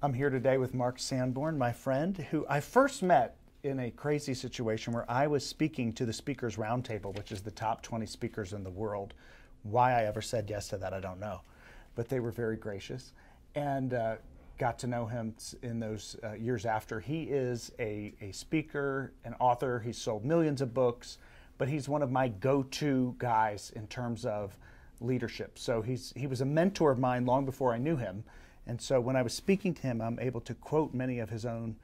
I'm here today with Mark Sanborn, my friend, who I first met in a crazy situation where I was speaking to the Speakers Roundtable, which is the top 20 speakers in the world. Why I ever said yes to that, I don't know. But they were very gracious and uh, got to know him in those uh, years after. He is a, a speaker, an author, he's sold millions of books, but he's one of my go to guys in terms of leadership. So he's, he was a mentor of mine long before I knew him and so when I was speaking to him, I'm able to quote many of his own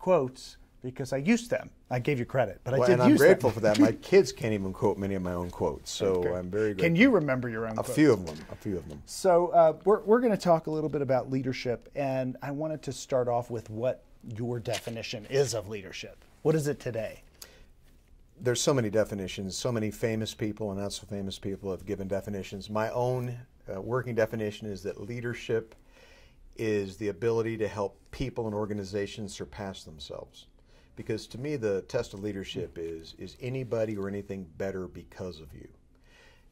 quotes because I used them. I gave you credit, but well, I did and I'm grateful them. for that. My kids can't even quote many of my own quotes, so okay. I'm very grateful. Can you remember your own? A quotes? few of them. A few of them. So uh, we're we're going to talk a little bit about leadership, and I wanted to start off with what your definition is of leadership. What is it today? There's so many definitions. So many famous people and not so famous people have given definitions. My own uh, working definition is that leadership is the ability to help people and organizations surpass themselves. Because to me, the test of leadership is is anybody or anything better because of you?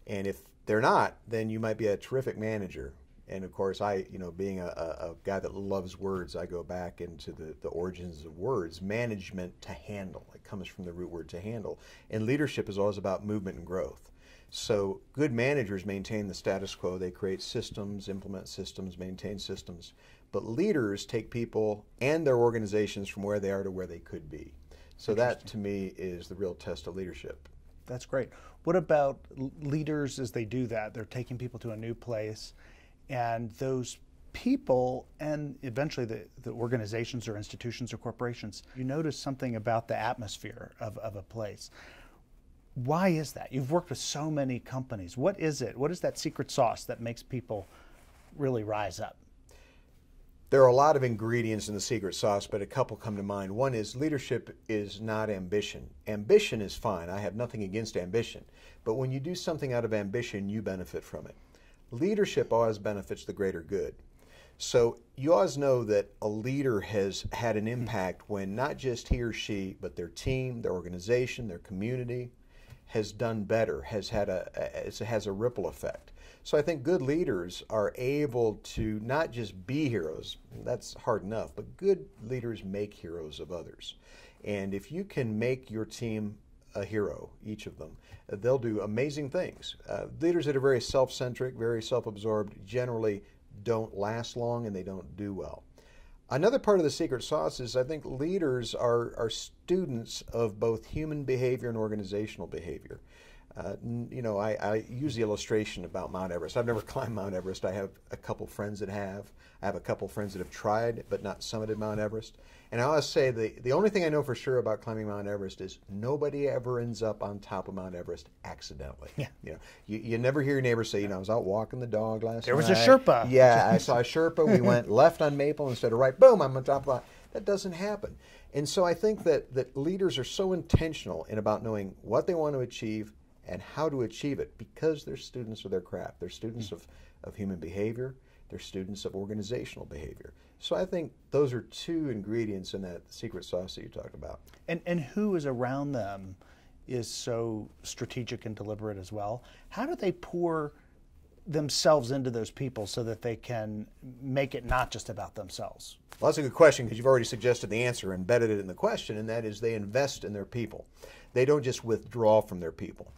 And if they're not, then you might be a terrific manager. And of course, I, you know, being a, a guy that loves words, I go back into the, the origins of words management to handle. It comes from the root word to handle. And leadership is always about movement and growth. So good managers maintain the status quo. They create systems, implement systems, maintain systems. But leaders take people and their organizations from where they are to where they could be. So that to me is the real test of leadership. That's great. What about leaders as they do that? They're taking people to a new place and those people and eventually the, the organizations or institutions or corporations, you notice something about the atmosphere of, of a place why is that? You've worked with so many companies. What is it? What is that secret sauce that makes people really rise up? There are a lot of ingredients in the secret sauce, but a couple come to mind. One is leadership is not ambition. Ambition is fine. I have nothing against ambition. But when you do something out of ambition, you benefit from it. Leadership always benefits the greater good. So you always know that a leader has had an impact when not just he or she, but their team, their organization, their community, has done better, has had a, has a ripple effect. So I think good leaders are able to not just be heroes, that's hard enough, but good leaders make heroes of others. And if you can make your team a hero, each of them, they'll do amazing things. Uh, leaders that are very self centric, very self absorbed, generally don't last long and they don't do well. Another part of the secret sauce is I think leaders are, are students of both human behavior and organizational behavior. Uh, you know, I, I, use the illustration about Mount Everest. I've never climbed Mount Everest. I have a couple friends that have. I have a couple friends that have tried but not summited Mount Everest. And I always say the, the only thing I know for sure about climbing Mount Everest is nobody ever ends up on top of Mount Everest accidentally. Yeah. You, know, you, you never hear your neighbor say, you know, I was out walking the dog last night. There was a Sherpa. Yeah, I saw a Sherpa. We went left on Maple instead of right. Boom, I'm on top of that. That doesn't happen. And so I think that, that leaders are so intentional in about knowing what they want to achieve, and how to achieve it because they're students of their craft. They're students mm of, of human behavior, they're students of organizational behavior. So I think those are two ingredients in that secret sauce that you talked about. And, and who is around them is so strategic and deliberate as well. How do they pour? themselves into those people so that they can make it not just about themselves? Well, that's a good question because you've already suggested the answer, embedded it in the question, and that is they invest in their people. They don't just withdraw from their people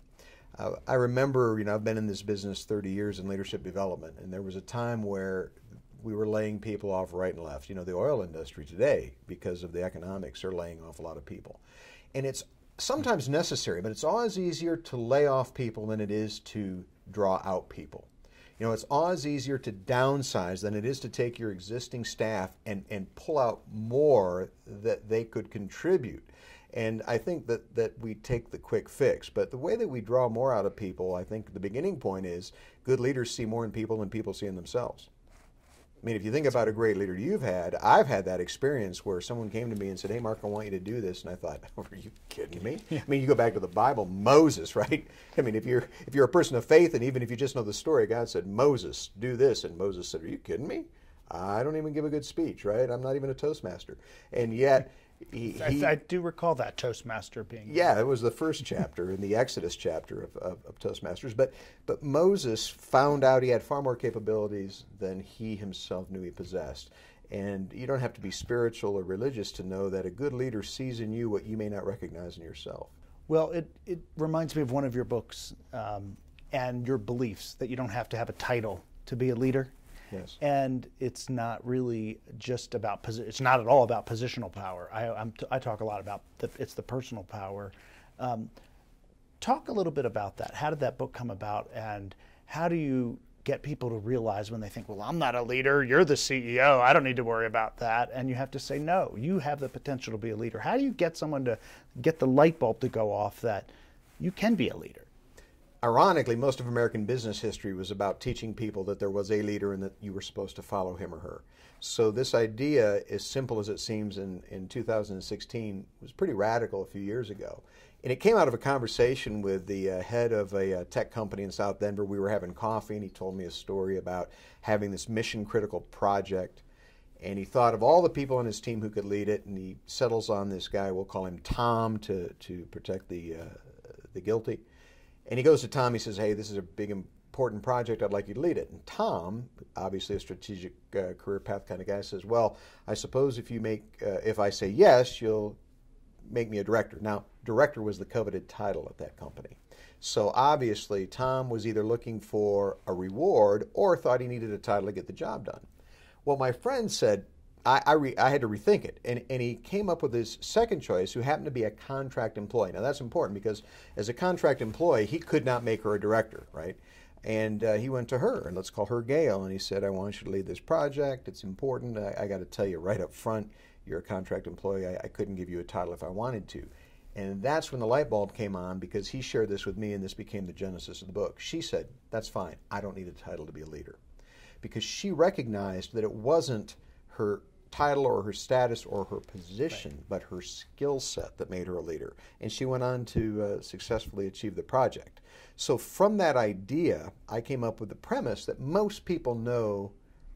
uh, I remember, you know, I've been in this business 30 years in leadership development, and there was a time where we were laying people off right and left. You know, the oil industry today, because of the economics, are laying off a lot of people. And it's sometimes necessary, but it's always easier to lay off people than it is to draw out people. You know, it's always easier to downsize than it is to take your existing staff and, and pull out more that they could contribute. And I think that, that we take the quick fix. But the way that we draw more out of people, I think the beginning point is good leaders see more in people than people see in themselves. I mean, if you think about a great leader you've had, I've had that experience where someone came to me and said, "Hey, Mark, I want you to do this," and I thought, oh, "Are you kidding me?" Yeah. I mean, you go back to the Bible, Moses, right? I mean, if you're if you're a person of faith, and even if you just know the story, God said, "Moses, do this," and Moses said, "Are you kidding me?" I don't even give a good speech, right? I'm not even a toastmaster, and yet. He, I, I, do recall that Toastmaster being. Yeah, it was the first chapter in the Exodus chapter of, of, of, Toastmasters. But but Moses found out he had far more capabilities than he himself knew he possessed. And you don't have to be spiritual or religious to know that a good leader sees in you what you may not recognize in yourself. Well, it it reminds me of one of your books um, and your beliefs that you don't have to have a title to be a leader. Yes. And it's not really just about position. It's not at all about positional power. I talk a lot about the, it's the personal power. Um, talk a little bit about that. How did that book come about, and how do you get people to realize when they think, well, I'm not a leader, you're the CEO, I don't need to worry about that. And you have to say, no, you have the potential to be a leader. How do you get someone to get the light bulb to go off that you can be a leader? Ironically, most of American business history was about teaching people that there was a leader and that you were supposed to follow him or her. So this idea, as simple as it seems in, in 2016, was pretty radical a few years ago. And it came out of a conversation with the uh, head of a uh, tech company in South Denver. We were having coffee, and he told me a story about having this mission critical project. And he thought of all the people on his team who could lead it, and he settles on this guy. We'll call him Tom to, to protect the, uh, the guilty and he goes to Tom. He says, "Hey, this is a big important project. I'd like you to lead it." And Tom, obviously a strategic uh, career path kind of guy, says, "Well, I suppose if you make uh, if I say yes, you'll make me a director." Now, director was the coveted title at that company. So obviously, Tom was either looking for a reward or thought he needed a title to get the job done. Well, my friend said, I, I, re, I, had to rethink it. And, and he came up with his second choice, who happened to be a contract employee. Now, that's important because as a contract employee, he could not make her a director, right? And uh, he went to her, and let's call her Gail, and he said, I want you to lead this project. It's important. I, I got to tell you right up front, you're a contract employee. I, I couldn't give you a title if I wanted to. And that's when the light bulb came on because he shared this with me, and this became the genesis of the book. She said, That's fine. I don't need a title to be a leader. Because she recognized that it wasn't her title or her status or her position, right. but her skill set that made her a leader. And she went on to uh, successfully achieve the project. So, from that idea, I came up with the premise that most people know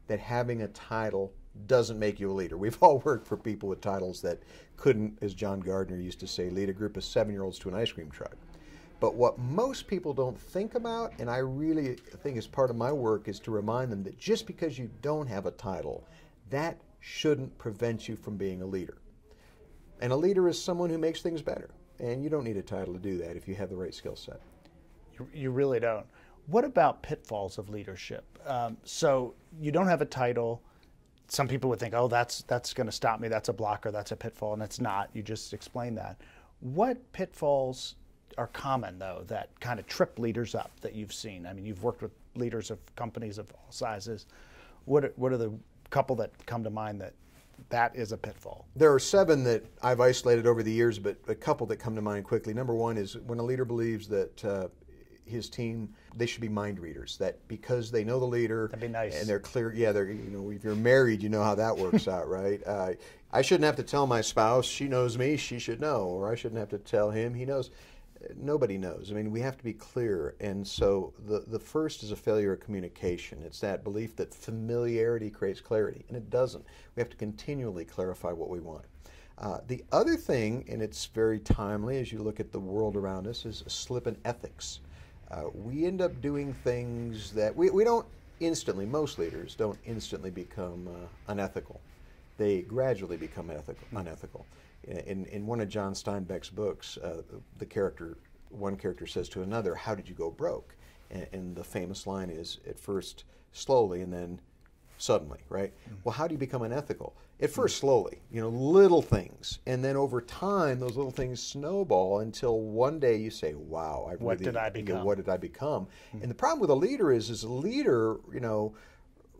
that having a title doesn't make you a leader. We've all worked for people with titles that couldn't, as John Gardner used to say, lead a group of seven year olds to an ice cream truck. But what most people don't think about, and I really think is part of my work, is to remind them that just because you don't have a title that shouldn't prevent you from being a leader. And a leader is someone who makes things better. And you don't need a title to do that if you have the right skill set. You, you really don't. What about pitfalls of leadership? Um, so you don't have a title. Some people would think, oh, that's, that's going to stop me. That's a blocker. That's a pitfall. And it's not. You just explained that. What pitfalls are common, though, that kind of trip leaders up that you've seen? I mean, you've worked with leaders of companies of all sizes. What, what are the couple that come to mind that that is a pitfall? There are seven that I've isolated over the years, but a couple that come to mind quickly. Number one is when a leader believes that uh, his team they should be mind readers. That because they know the leader, that'd be nice, and they're clear. Yeah, they're you know if you're married, you know how that works out, right? Uh, I shouldn't have to tell my spouse; she knows me; she should know, or I shouldn't have to tell him; he knows nobody knows. I mean, we have to be clear. And so the, the first is a failure of communication. It's that belief that familiarity creates clarity, and it doesn't. We have to continually clarify what we want. Uh, the other thing, and it's very timely as you look at the world around us, is slip in ethics. Uh, we end up doing things that we, we don't instantly, most leaders don't instantly become uh, unethical. They gradually become ethical, unethical in, in one of John Steinbeck's books, uh, the character, one character says to another, "How did you go broke?" And, and the famous line is, "At first slowly, and then suddenly." Right? Mm-hmm. Well, how do you become unethical? At first hmm. slowly, you know, little things, and then over time, those little things snowball until one day you say, "Wow, I what really, did I become? You know, what did I become?" Mm-hmm. And the problem with a leader is, is a leader, you know,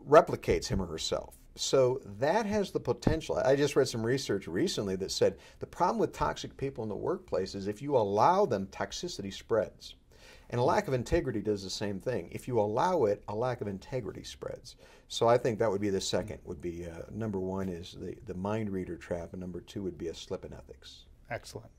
replicates him or herself. So that has the potential. I just read some research recently that said the problem with toxic people in the workplace is if you allow them, toxicity spreads. And a lack of integrity does the same thing. If you allow it, a lack of integrity spreads. So I think that would be the second. Would be uh, number one is the the mind reader trap, and number two would be a slip in ethics. Excellent.